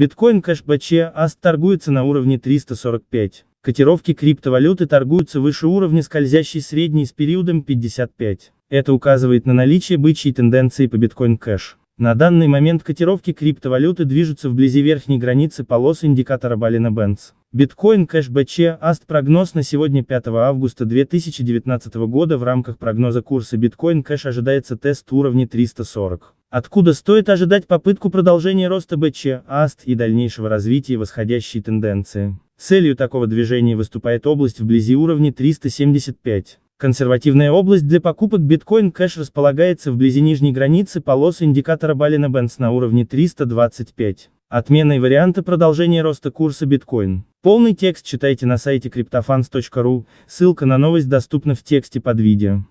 Биткоин Кэш БЧ АС торгуется на уровне 345. Котировки криптовалюты торгуются выше уровня скользящей средней с периодом 55. Это указывает на наличие бычьей тенденции по биткоин кэш. На данный момент котировки криптовалюты движутся вблизи верхней границы полос индикатора Балина Бенц. Биткоин кэш БЧ Аст прогноз на сегодня 5 августа 2019 года в рамках прогноза курса биткоин кэш ожидается тест уровня 340. Откуда стоит ожидать попытку продолжения роста БЧ, АСТ и дальнейшего развития восходящей тенденции. Целью такого движения выступает область вблизи уровня 375. Консервативная область для покупок биткоин кэш располагается вблизи нижней границы полосы индикатора Балина Бенс на уровне 325. Отменные варианты продолжения роста курса биткоин. Полный текст читайте на сайте криптофанс.ру. ссылка на новость доступна в тексте под видео.